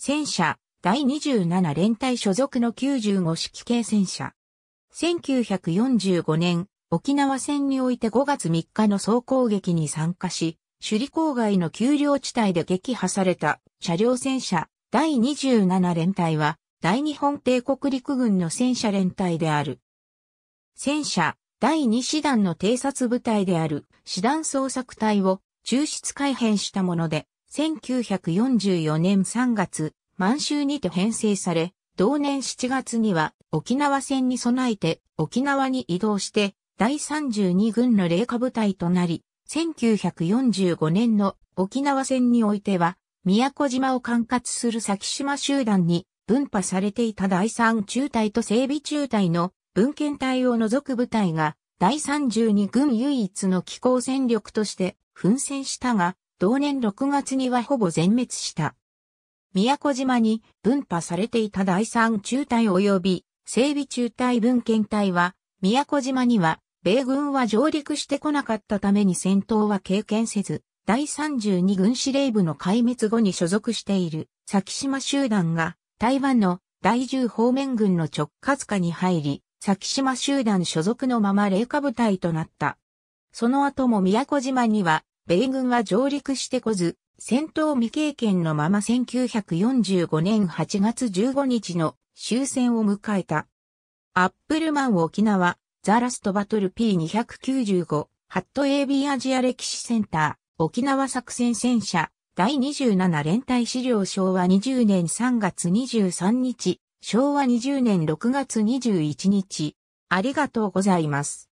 戦車、第27連隊所属の95式系戦車。1945年、沖縄戦において5月3日の総攻撃に参加し、首里郊外の丘陵地帯で撃破された車両戦車第27連隊は、大日本帝国陸軍の戦車連隊である。戦車第2師団の偵察部隊である師団捜索隊を抽出改編したもので、1944年3月、満州にて編成され、同年7月には沖縄戦に備えて沖縄に移動して第32軍の霊下部隊となり、1945年の沖縄戦においては、宮古島を管轄する先島集団に分派されていた第3中隊と整備中隊の文献隊を除く部隊が第32軍唯一の機構戦力として奮戦したが、同年6月にはほぼ全滅した。宮古島に分派されていた第三中隊及び整備中隊分献隊は、宮古島には米軍は上陸してこなかったために戦闘は経験せず、第32軍司令部の壊滅後に所属している先島集団が台湾の第10方面軍の直轄下に入り、先島集団所属のまま霊下部隊となった。その後も宮古島には米軍は上陸してこず、戦闘未経験のまま1945年8月15日の終戦を迎えた。アップルマン沖縄、ザラストバトル P295、ハット AB アジア歴史センター、沖縄作戦戦車、第27連隊資料昭和20年3月23日、昭和20年6月21日。ありがとうございます。